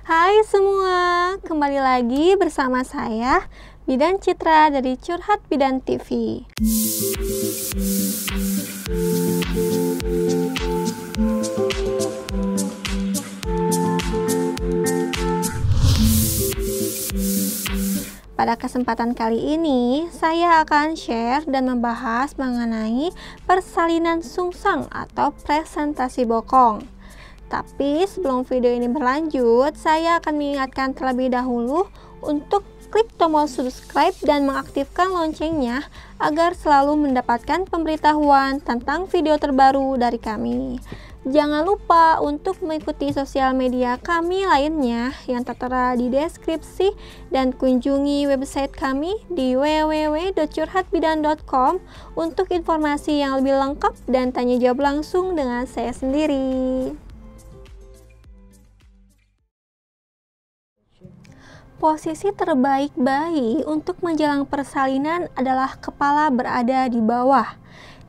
Hai semua, kembali lagi bersama saya Bidan Citra dari Curhat Bidan TV. Pada kesempatan kali ini, saya akan share dan membahas mengenai persalinan sungsang atau presentasi bokong. Tapi sebelum video ini berlanjut, saya akan mengingatkan terlebih dahulu untuk klik tombol subscribe dan mengaktifkan loncengnya agar selalu mendapatkan pemberitahuan tentang video terbaru dari kami. Jangan lupa untuk mengikuti sosial media kami lainnya yang tertera di deskripsi dan kunjungi website kami di www.curhatbidan.com untuk informasi yang lebih lengkap dan tanya jawab langsung dengan saya sendiri. posisi terbaik bayi untuk menjelang persalinan adalah kepala berada di bawah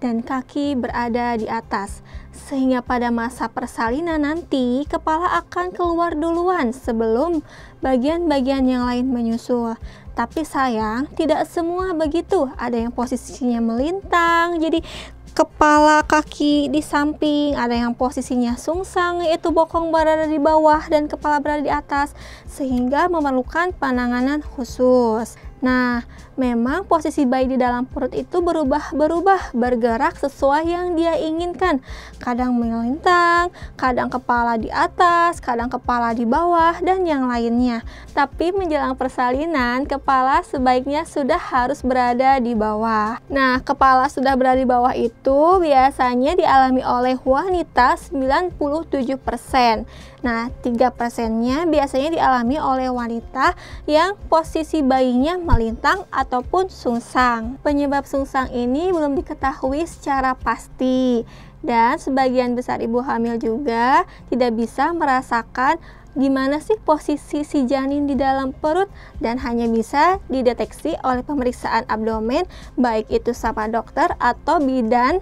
dan kaki berada di atas, sehingga pada masa persalinan nanti kepala akan keluar duluan sebelum bagian-bagian yang lain menyusul. Tapi sayang, tidak semua begitu. Ada yang posisinya melintang, jadi kepala kaki di samping, ada yang posisinya sungsang yaitu bokong berada di bawah dan kepala berada di atas sehingga memerlukan penanganan khusus. Nah, memang posisi bayi di dalam perut itu berubah-berubah, bergerak sesuai yang dia inginkan. Kadang melintang, kadang kepala di atas, kadang kepala di bawah, dan yang lainnya. Tapi menjelang persalinan, kepala sebaiknya sudah harus berada di bawah. Nah, kepala sudah berada di bawah itu biasanya dialami oleh wanita 97%. Nah, 3 persennya biasanya dialami oleh wanita yang posisi bayinya melintang, ataupun sungsang. Penyebab sungsang ini belum diketahui secara pasti dan sebagian besar ibu hamil juga tidak bisa merasakan gimana sih posisi si janin di dalam perut dan hanya bisa dideteksi oleh pemeriksaan abdomen baik itu sama dokter atau bidan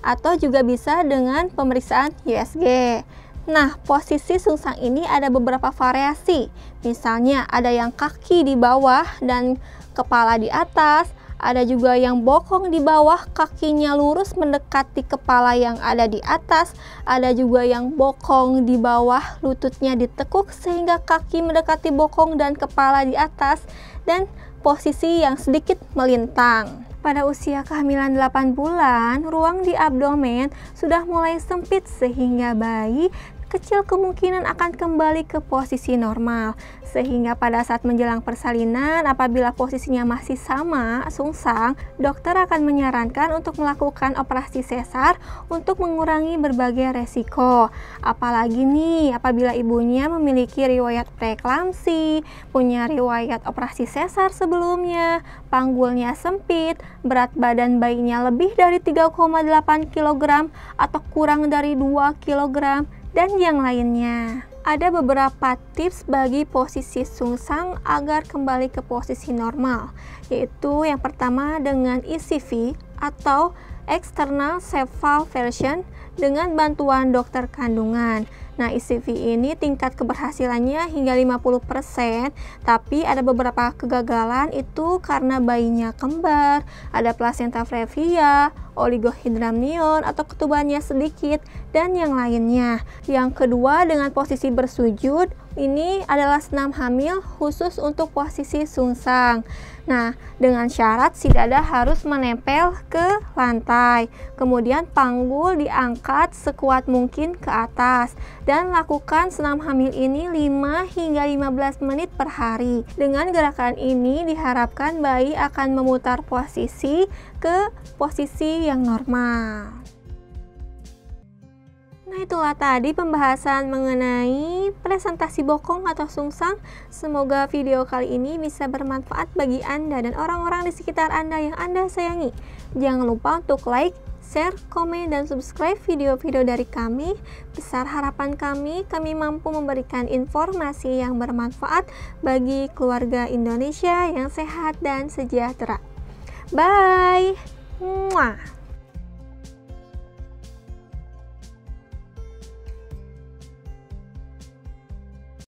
atau juga bisa dengan pemeriksaan USG. Nah, posisi sungsang ini ada beberapa variasi. Misalnya ada yang kaki di bawah dan kepala di atas, ada juga yang bokong di bawah, kakinya lurus mendekati kepala yang ada di atas, ada juga yang bokong di bawah, lututnya ditekuk sehingga kaki mendekati bokong dan kepala di atas dan posisi yang sedikit melintang pada usia kehamilan 8 bulan, ruang di abdomen sudah mulai sempit sehingga bayi kecil kemungkinan akan kembali ke posisi normal. Sehingga pada saat menjelang persalinan, apabila posisinya masih sama, sungsang, dokter akan menyarankan untuk melakukan operasi sesar untuk mengurangi berbagai resiko. Apalagi nih, apabila ibunya memiliki riwayat preeklamsi, punya riwayat operasi sesar sebelumnya, panggulnya sempit, berat badan bayinya lebih dari 3,8 kg atau kurang dari 2 kg, dan yang lainnya. Ada beberapa tips bagi posisi sungsang agar kembali ke posisi normal, yaitu yang pertama dengan ECV atau external cephal version dengan bantuan dokter kandungan. Nah, ECV ini tingkat keberhasilannya hingga 50%, tapi ada beberapa kegagalan itu karena bayinya kembar, ada placenta previa, oligohidramnion atau ketubannya sedikit, dan yang lainnya. Yang kedua dengan posisi bersujud, ini adalah senam hamil khusus untuk posisi sungsang. Nah, dengan syarat si dada harus menempel ke lantai. Kemudian panggul diangkat sekuat mungkin ke atas dan lakukan senam hamil ini 5 hingga 15 menit per hari. Dengan gerakan ini diharapkan bayi akan memutar posisi ke posisi yang normal. Nah, itulah tadi pembahasan mengenai presentasi bokong atau sungsang. Semoga video kali ini bisa bermanfaat bagi Anda dan orang-orang di sekitar Anda yang Anda sayangi. Jangan lupa untuk like, share, komen, dan subscribe video-video dari kami. Besar harapan kami, kami mampu memberikan informasi yang bermanfaat bagi keluarga Indonesia yang sehat dan sejahtera. Bye. Mwah.